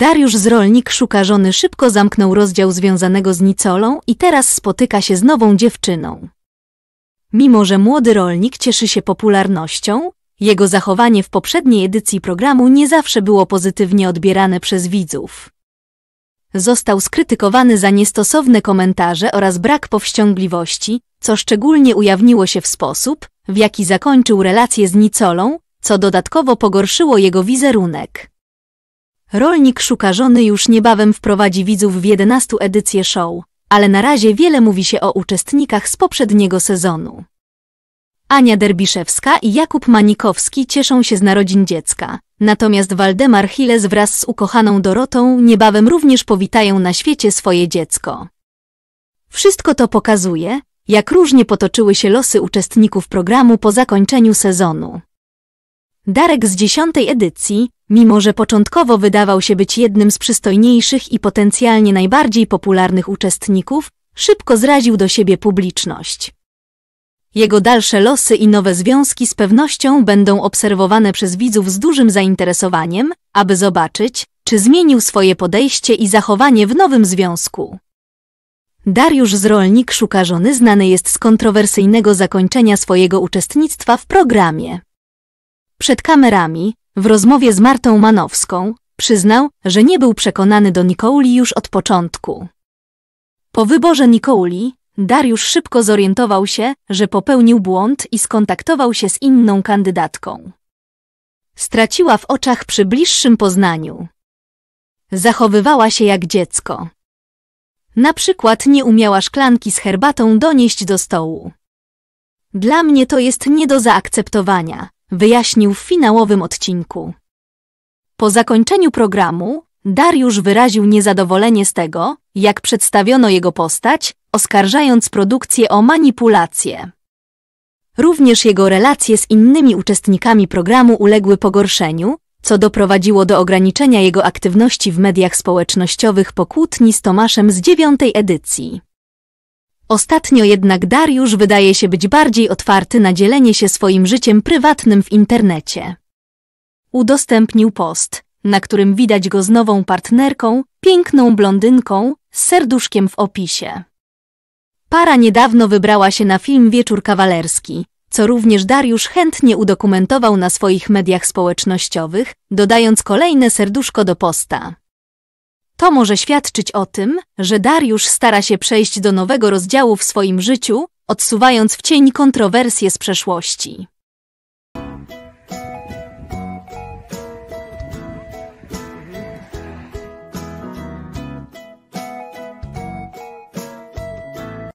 Dariusz z Rolnik szuka żony szybko zamknął rozdział związanego z Nicolą i teraz spotyka się z nową dziewczyną. Mimo, że młody rolnik cieszy się popularnością, jego zachowanie w poprzedniej edycji programu nie zawsze było pozytywnie odbierane przez widzów. Został skrytykowany za niestosowne komentarze oraz brak powściągliwości, co szczególnie ujawniło się w sposób, w jaki zakończył relację z Nicolą, co dodatkowo pogorszyło jego wizerunek. Rolnik szuka żony już niebawem wprowadzi widzów w 11 edycję show, ale na razie wiele mówi się o uczestnikach z poprzedniego sezonu. Ania Derbiszewska i Jakub Manikowski cieszą się z narodzin dziecka, natomiast Waldemar Hiles wraz z ukochaną Dorotą niebawem również powitają na świecie swoje dziecko. Wszystko to pokazuje, jak różnie potoczyły się losy uczestników programu po zakończeniu sezonu. Darek z dziesiątej edycji, Mimo, że początkowo wydawał się być jednym z przystojniejszych i potencjalnie najbardziej popularnych uczestników, szybko zraził do siebie publiczność. Jego dalsze losy i nowe związki z pewnością będą obserwowane przez widzów z dużym zainteresowaniem, aby zobaczyć, czy zmienił swoje podejście i zachowanie w nowym związku. Dariusz z rolnik szuka żony znany jest z kontrowersyjnego zakończenia swojego uczestnictwa w programie. Przed kamerami w rozmowie z Martą Manowską przyznał, że nie był przekonany do Nikouli już od początku. Po wyborze Nikouli Dariusz szybko zorientował się, że popełnił błąd i skontaktował się z inną kandydatką. Straciła w oczach przy bliższym poznaniu. Zachowywała się jak dziecko. Na przykład nie umiała szklanki z herbatą donieść do stołu. Dla mnie to jest nie do zaakceptowania, wyjaśnił w finałowym odcinku. Po zakończeniu programu Dariusz wyraził niezadowolenie z tego, jak przedstawiono jego postać, oskarżając produkcję o manipulację. Również jego relacje z innymi uczestnikami programu uległy pogorszeniu, co doprowadziło do ograniczenia jego aktywności w mediach społecznościowych po kłótni z Tomaszem z dziewiątej edycji. Ostatnio jednak Dariusz wydaje się być bardziej otwarty na dzielenie się swoim życiem prywatnym w internecie. Udostępnił post, na którym widać go z nową partnerką, piękną blondynką, z serduszkiem w opisie. Para niedawno wybrała się na film Wieczór Kawalerski, co również Dariusz chętnie udokumentował na swoich mediach społecznościowych, dodając kolejne serduszko do posta. To może świadczyć o tym, że Dariusz stara się przejść do nowego rozdziału w swoim życiu, odsuwając w cień kontrowersje z przeszłości.